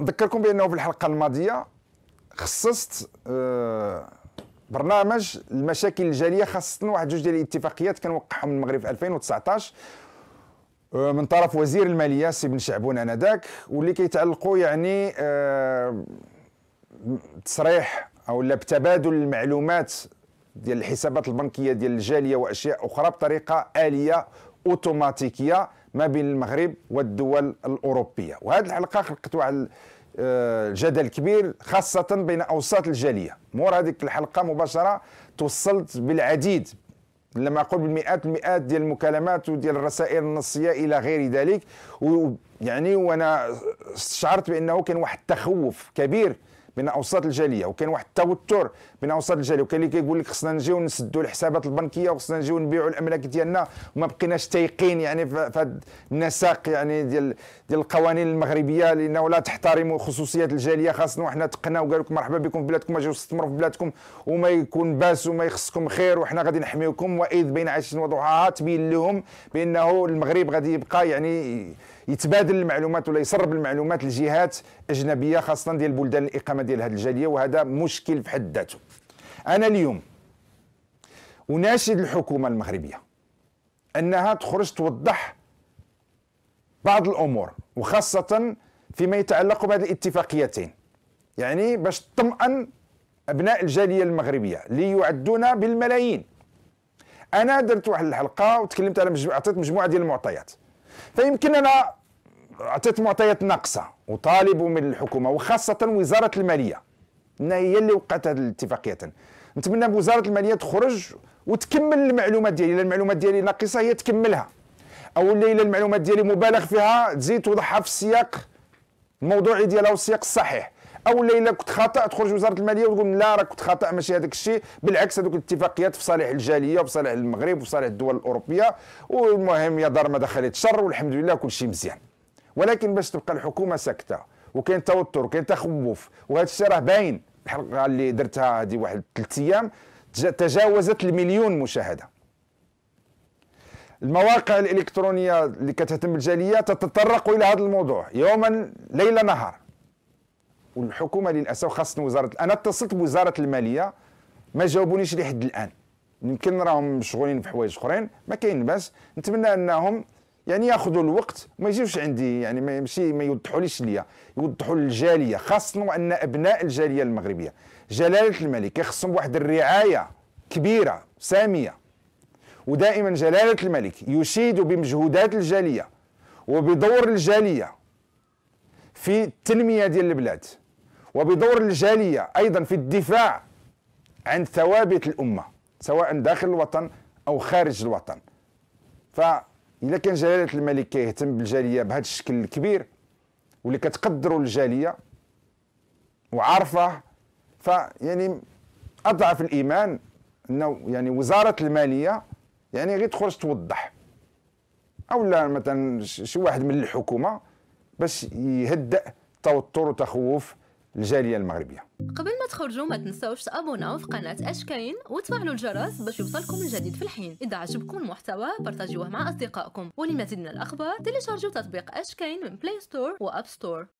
نذكركم بانه في الحلقه الماضيه خصصت آه، برنامج المشاكل الجاليه خاصه واحد جوج ديال الاتفاقيات كان وقعهم المغرب في 2019 آه، من طرف وزير الماليه سي بن شعبون انذاك واللي كيتعلقوا يعني آه، تصريح او لا بتبادل المعلومات ديال الحسابات البنكيه ديال الجاليه واشياء اخرى بطريقه اليه اوتوماتيكيه ما بين المغرب والدول الأوروبية وهذه الحلقة خلقت واحد آه، جدل كبير خاصة بين أوساط الجالية مور هذه الحلقة مباشرة توصلت بالعديد لما أقول بالمئات المئات ديال المكالمات وديال الرسائل النصية إلى غير ذلك ويعني وأنا شعرت بأنه كان واحد التخوف كبير بين اوساط الجاليه وكاين واحد التوتر بين اوساط الجاليه وكاين اللي كيقول لك خصنا نجيو نسدوا الحسابات البنكيه وخصنا نجيو نبيعوا الاملاك ديالنا وما بقيناش تايقين يعني في هذا النسق يعني ديال ديال القوانين المغربيه لانه لا تحترم خصوصيات الجاليه خاصنا وحنا تقنا وقالوا لكم مرحبا بكم في بلادكم اجيو استثمروا في بلادكم وما يكون باس وما يخصكم خير وحنا غادي نحميكم واذ بين عشرين وضحاها تبين لهم بانه المغرب غادي يبقى يعني يتبادل المعلومات ولا يسرب المعلومات لجهات اجنبيه خاصه ديال بلدان الاقامه ديال هذه الجاليه وهذا مشكل في حد ذاته انا اليوم اناشد الحكومه المغربيه انها تخرج توضح بعض الامور وخاصه فيما يتعلق بهذه الاتفاقيتين يعني باش تطمئن ابناء الجاليه المغربيه اللي يعدون بالملايين انا درت واحد الحلقه وتكلمت على مجموعه اعطيت مجموعه ديال المعطيات فيمكن انا اعطيت معطيات ناقصه وطالبوا من الحكومه وخاصه وزاره الماليه انها هي اللي وقعت هذه الاتفاقيه نتمنى بوزاره الماليه تخرج وتكمل المعلومات ديالي الا المعلومات ديالي ناقصه هي تكملها او الا المعلومات ديالي مبالغ فيها تزيد توضحها في السياق الموضوعي ديالها والسياق الصحيح او الا كنت خاطئ تخرج وزاره الماليه وتقول لا راه كنت خطا ماشي هذاك الشيء بالعكس هذوك الاتفاقيات في صالح الجاليه وفي صالح المغرب وفي صالح الدول الاوروبيه والمهم يا دار ما دخلت شر والحمد لله كل شيء مزيان ولكن بس تبقى الحكومه ساكته وكاين توتر وكاين تخوف وهذا الشيء راه باين الحلقه اللي درتها هذه واحد ثلاث ايام تجاوزت المليون مشاهده المواقع الالكترونيه اللي كتهتم بالجاليه تتطرق الى هذا الموضوع يوما ليل نهار والحكومه للاسف خاصه وزاره انا اتصلت بوزاره الماليه ما جاوبونيش لحد الان يمكن راهم مشغولين بحوايج اخرين ما كاين باس نتمنى انهم يعني ياخذوا الوقت وما يجيوش عندي يعني ما يمشي ما يوضحوليش ليا يوضحوا للجاليه خاصه وان ابناء الجاليه المغربيه جلاله الملك يخصهم واحد الرعايه كبيره ساميه ودائما جلاله الملك يشيد بمجهودات الجاليه وبدور الجاليه في التنميه ديال البلاد وبدور الجاليه ايضا في الدفاع عن ثوابت الامه سواء داخل الوطن او خارج الوطن ف الا كان جلاله الملك كيهتم بالجاليه بهذا الشكل الكبير واللي كتقدروا الجاليه وعارفه فيعني اضعف الايمان انه يعني وزاره الماليه يعني غير تخرج توضح اولا مثلا شي واحد من الحكومه باش يهدئ توتر وتخوف الجاليه المغربيه قبل ما تخرجوا ما تنساوش تابوناو في قناه اش كاين وتفعلوا الجرس باش يوصلكم الجديد في الحين اذا عجبكم المحتوى بارطاجيوه مع اصدقائكم ولمزيد من الاخبار تيليشارجوا تطبيق اش كاين من بلاي ستور واب ستور